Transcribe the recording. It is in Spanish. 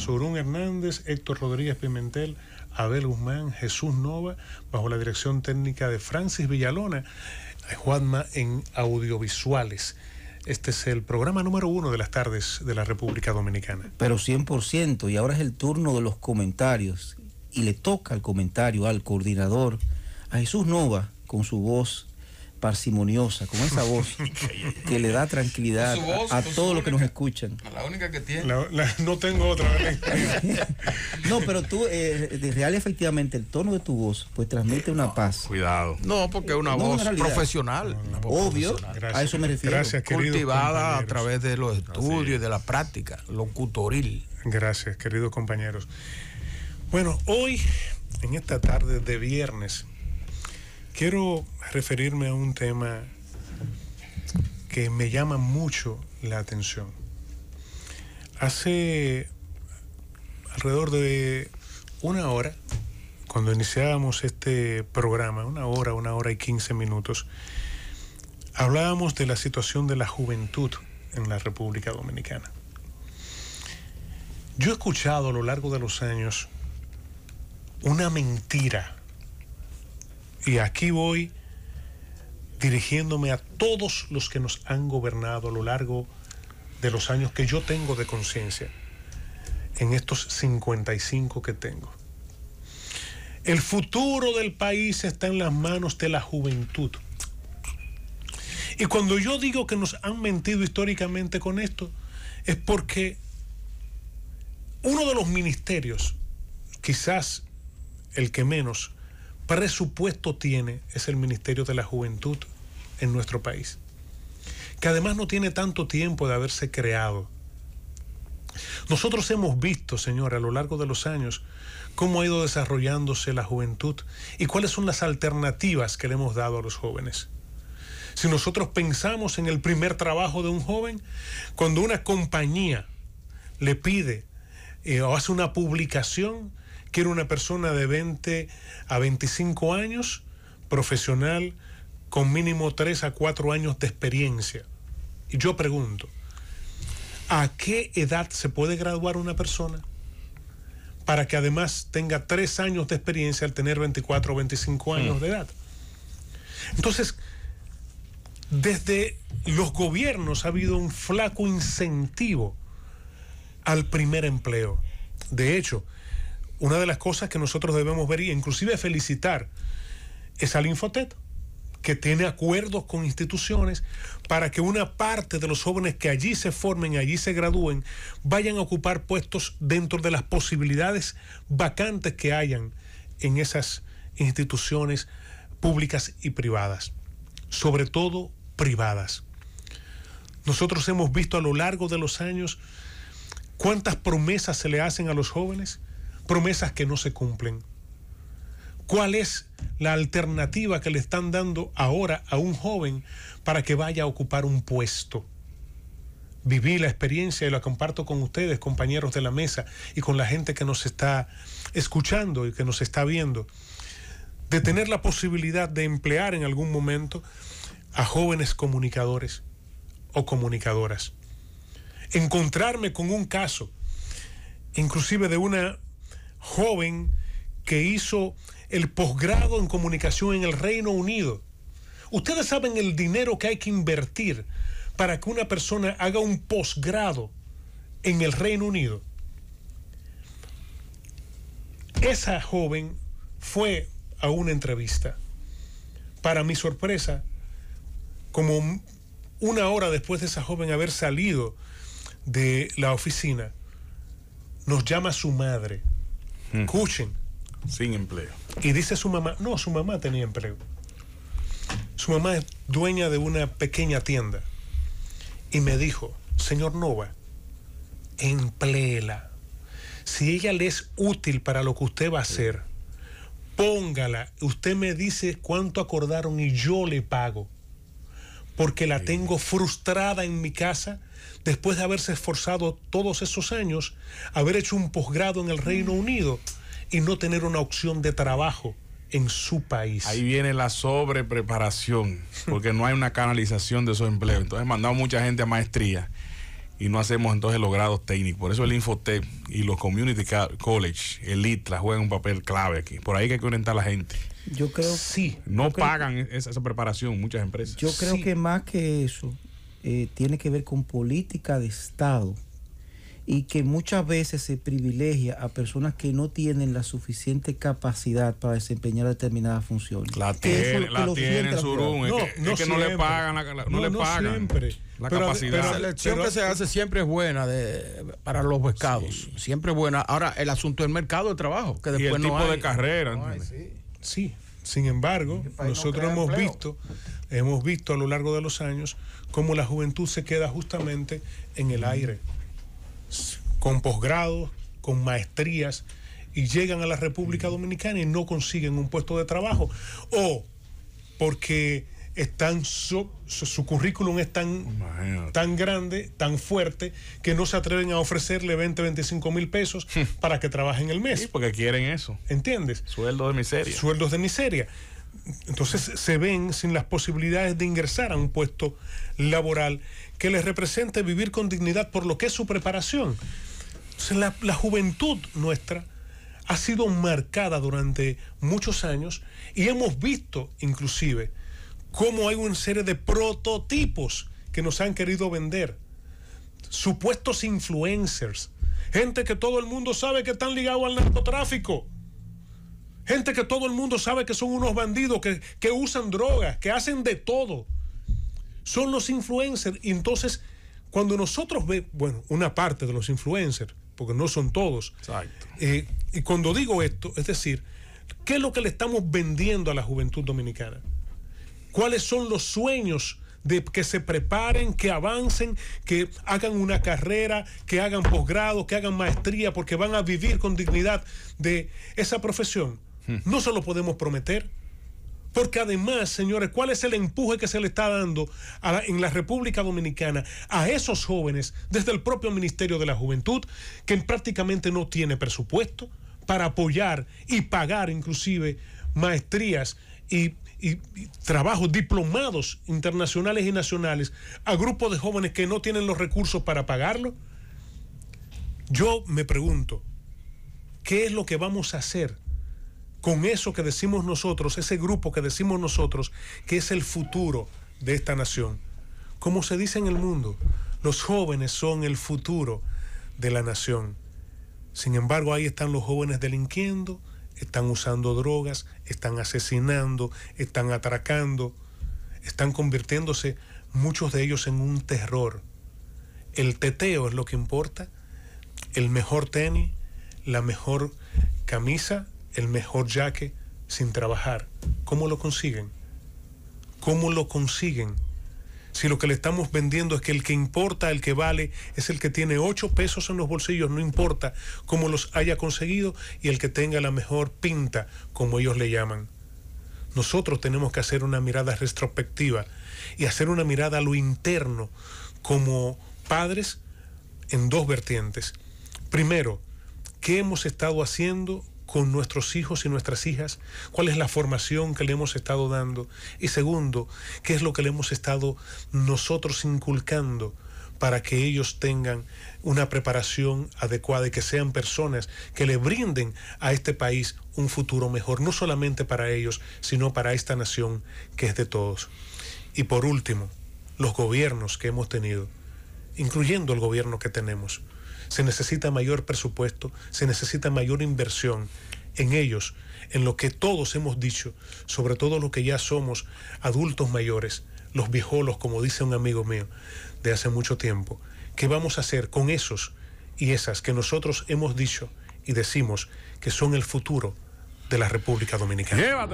Sobrún Hernández, Héctor Rodríguez Pimentel, Abel Guzmán, Jesús Nova, bajo la dirección técnica de Francis Villalona, Juanma en audiovisuales. Este es el programa número uno de las tardes de la República Dominicana. Pero 100%, y ahora es el turno de los comentarios, y le toca el comentario al coordinador, a Jesús Nova, con su voz parsimoniosa, con esa voz que le da tranquilidad a, todos los que nos escuchan. La única que tiene. no tengo otra. no, pero tú, eh, de real efectivamente, el tono de tu voz, pues transmite una paz. Cuidado. No, porque es una voz profesional. obvio, a eso me refiero. Cultivada a través de los estudios y de la práctica, locutoril. Gracias, queridos compañeros. Bueno, hoy, en esta tarde de viernes, Quiero referirme a un tema que me llama mucho la atención. Hace alrededor de una hora, cuando iniciábamos este programa, una hora, una hora y quince minutos, hablábamos de la situación de la juventud en la República Dominicana. Yo he escuchado a lo largo de los años una mentira y aquí voy dirigiéndome a todos los que nos han gobernado a lo largo de los años que yo tengo de conciencia, en estos 55 que tengo. El futuro del país está en las manos de la juventud. Y cuando yo digo que nos han mentido históricamente con esto, es porque uno de los ministerios, quizás el que menos, presupuesto tiene es el Ministerio de la Juventud en nuestro país, que además no tiene tanto tiempo de haberse creado. Nosotros hemos visto, Señor, a lo largo de los años, cómo ha ido desarrollándose la juventud y cuáles son las alternativas que le hemos dado a los jóvenes. Si nosotros pensamos en el primer trabajo de un joven, cuando una compañía le pide eh, o hace una publicación, Quiero una persona de 20 a 25 años, profesional, con mínimo 3 a 4 años de experiencia. Y yo pregunto, ¿a qué edad se puede graduar una persona? para que además tenga tres años de experiencia al tener 24 o 25 años mm. de edad. Entonces, desde los gobiernos ha habido un flaco incentivo al primer empleo. De hecho, una de las cosas que nosotros debemos ver y inclusive felicitar es al Infotet, que tiene acuerdos con instituciones para que una parte de los jóvenes que allí se formen, allí se gradúen, vayan a ocupar puestos dentro de las posibilidades vacantes que hayan en esas instituciones públicas y privadas, sobre todo privadas. Nosotros hemos visto a lo largo de los años cuántas promesas se le hacen a los jóvenes, promesas que no se cumplen. ¿Cuál es la alternativa que le están dando ahora a un joven para que vaya a ocupar un puesto? Viví la experiencia y la comparto con ustedes, compañeros de la mesa, y con la gente que nos está escuchando y que nos está viendo. De tener la posibilidad de emplear en algún momento a jóvenes comunicadores o comunicadoras. Encontrarme con un caso, inclusive de una joven que hizo el posgrado en comunicación en el Reino Unido. Ustedes saben el dinero que hay que invertir para que una persona haga un posgrado en el Reino Unido. Esa joven fue a una entrevista. Para mi sorpresa, como una hora después de esa joven haber salido de la oficina, nos llama su madre sin empleo. Y dice su mamá, no, su mamá tenía empleo. Su mamá es dueña de una pequeña tienda. Y me dijo, señor Nova, empleela. Si ella le es útil para lo que usted va a hacer, póngala. Usted me dice cuánto acordaron y yo le pago porque la tengo frustrada en mi casa después de haberse esforzado todos esos años, haber hecho un posgrado en el Reino mm. Unido y no tener una opción de trabajo en su país. Ahí viene la sobrepreparación, porque no hay una canalización de esos empleos. Entonces mandado mucha gente a maestría y no hacemos entonces los grados técnicos. Por eso el Infotech y los Community College, el ITLA, juegan un papel clave aquí. Por ahí que hay que orientar a la gente. Yo creo sí. No pagan esa, preparación muchas empresas. Yo creo que más que eso eh, tiene que ver con política de Estado y que muchas veces se privilegia a personas que no tienen la suficiente capacidad para desempeñar determinadas funciones. La tienen, la tienen, No, que no, le pagan la, no, le pagan la capacidad. la que se hace siempre es buena para los pescados. Siempre es buena. Ahora, el asunto del mercado de trabajo, que después y el tipo de carrera. sí. Sin embargo, nosotros hemos visto, hemos visto a lo largo de los años cómo la juventud se queda justamente en el aire con posgrados, con maestrías, y llegan a la República mm. Dominicana y no consiguen un puesto de trabajo. O porque están su, currículum es tan, tan grande, tan fuerte, que no se atreven a ofrecerle 20, 25 mil pesos hmm. para que trabajen el mes. Sí, porque quieren eso. ¿Entiendes? Sueldos de miseria. Sueldos de miseria. Entonces se ven sin las posibilidades de ingresar a un puesto laboral que les represente vivir con dignidad por lo que es su preparación. la, la juventud nuestra ha sido marcada durante muchos años y hemos visto inclusive cómo hay una serie de prototipos que nos han querido vender. Supuestos influencers, gente que todo el mundo sabe que están ligados al narcotráfico Gente que todo el mundo sabe que son unos bandidos, que, usan drogas, que hacen de todo. Son los influencers. Y entonces, cuando nosotros vemos, bueno, una parte de los influencers, porque no son todos. Eh, y cuando digo esto, es decir, ¿qué es lo que le estamos vendiendo a la juventud dominicana? ¿Cuáles son los sueños? de que se preparen, que avancen, que hagan una carrera, que hagan posgrado, que hagan maestría, porque van a vivir con dignidad de esa profesión. No se lo podemos prometer. Porque además, señores, ¿cuál es el empuje que se le está dando en la República Dominicana a esos jóvenes desde el propio Ministerio de la Juventud, que prácticamente no tiene presupuesto para apoyar y pagar inclusive maestrías y trabajos diplomados internacionales y nacionales a grupos de jóvenes que no tienen los recursos para pagarlo? Yo me pregunto, ¿qué es lo que vamos a hacer con eso que decimos nosotros, ese grupo que decimos nosotros, que es el futuro de esta nación. Como se dice en el mundo, los jóvenes son el futuro de la nación. Sin embargo, ahí están los jóvenes delinquiendo, están usando drogas, están asesinando, están atracando, están convirtiéndose muchos de ellos en un terror. El teteo es lo que importa, el mejor tenis, la mejor camisa, el mejor yaque sin trabajar. ¿Cómo lo consiguen? ¿Cómo lo consiguen? Si lo que le estamos vendiendo es que el que importa, el que vale, es el que tiene ocho pesos en los bolsillos, no importa cómo los haya conseguido, y el que tenga la mejor pinta, como ellos le llaman. Nosotros tenemos que hacer una mirada retrospectiva y hacer una mirada a lo interno como padres en dos vertientes. Primero, ¿qué hemos estado haciendo con nuestros hijos y nuestras hijas, cuál es la formación que le hemos estado dando y segundo, qué es lo que le hemos estado nosotros inculcando para que ellos tengan una preparación adecuada y que sean personas que le brinden a este país un futuro mejor, no solamente para ellos, sino para esta nación que es de todos. Y por último, los gobiernos que hemos tenido, incluyendo el gobierno que tenemos, se necesita mayor presupuesto, se necesita mayor inversión en ellos, en lo que todos hemos dicho, sobre todo los que ya somos adultos mayores, los viejolos, como dice un amigo mío de hace mucho tiempo. ¿Qué vamos a hacer con esos y esas que nosotros hemos dicho y decimos que son el futuro de la República Dominicana?